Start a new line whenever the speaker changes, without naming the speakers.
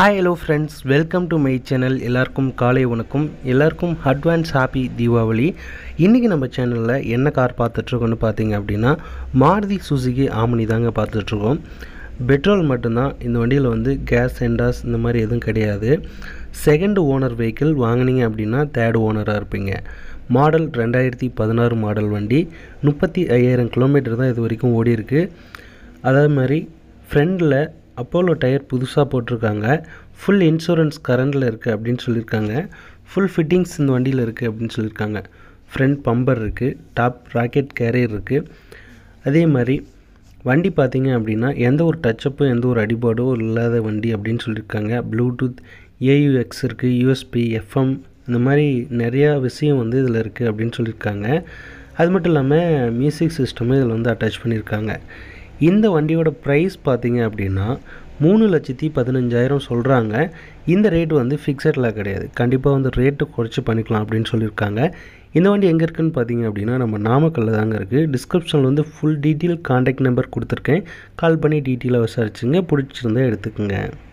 hi hello friends welcome to my channel எல்லாருக்கும் காலை வணக்கம் எல்லாருக்கும் அட்வான்ஸ் ஹாப்பி தீபாவளி இன்றைக்கி நம்ம சேனலில் என்ன கார் பார்த்துட்ருக்கோன்னு பார்த்தீங்க அப்படின்னா மாருதி சுசுகி ஆமணி தாங்க பார்த்துட்ருக்கோம் பெட்ரோல் மட்டும்தான் இந்த வண்டியில் வந்து கேஸ் சென்டாஸ் இந்த மாதிரி எதுவும் கிடையாது செகண்ட் ஓனர் வெஹிக்கிள் வாங்கினீங்க அப்படின்னா தேர்டு ஓனராக இருப்பீங்க மாடல் ரெண்டாயிரத்தி பதினாறு மாடல் வண்டி முப்பத்தி ஐயாயிரம் கிலோமீட்டர் தான் இது வரைக்கும் ஓடி இருக்குது அதே மாதிரி ஃப்ரெண்டில் அப்போலோ டயர் புதுசாக போட்டிருக்காங்க ஃபுல் இன்சூரன்ஸ் கரண்டில் இருக்குது அப்படின்னு சொல்லியிருக்காங்க ஃபுல் ஃபிட்டிங்ஸ் இந்த வண்டியில் இருக்குது அப்படின்னு சொல்லியிருக்காங்க ஃப்ரண்ட் பம்பர் இருக்குது டாப் ராக்கெட் கேரியர் இருக்குது அதே மாதிரி வண்டி பார்த்திங்க அப்படின்னா எந்த ஒரு டச்சப்பும் எந்த ஒரு அடிபாடோ இல்லாத வண்டி அப்படின்னு சொல்லியிருக்காங்க ப்ளூடூத் ஏயுஎக்ஸ் இருக்குது யூஎஸ்பி எஃப்எம் இந்த மாதிரி நிறையா விஷயம் வந்து இதில் இருக்குது அப்படின்னு சொல்லியிருக்காங்க அது மட்டும் இல்லாமல் மியூசிக் சிஸ்டமும் இதில் வந்து அட்டாச் பண்ணியிருக்காங்க இந்த வண்டியோட ப்ரைஸ் பார்த்திங்க அப்படின்னா மூணு லட்சத்தி பதினஞ்சாயிரம் சொல்கிறாங்க இந்த ரேட் வந்து ஃபிக்ஸட்லாம் கிடையாது கண்டிப்பாக வந்து ரேட்டு குறைச்சி பண்ணிக்கலாம் அப்படின்னு சொல்லியிருக்காங்க இந்த வண்டி எங்கே இருக்குதுன்னு பார்த்தீங்க அப்படின்னா நம்ம நாமக்கல்லில் தாங்க இருக்குது டிஸ்கிரிப்ஷனில் வந்து ஃபுல் டீட்டெயில் காண்டாக்ட் நம்பர் கொடுத்துருக்கேன் கால் பண்ணி டீட்டெயிலாக விசாரிச்சுங்க பிடிச்சிருந்தா எடுத்துக்கோங்க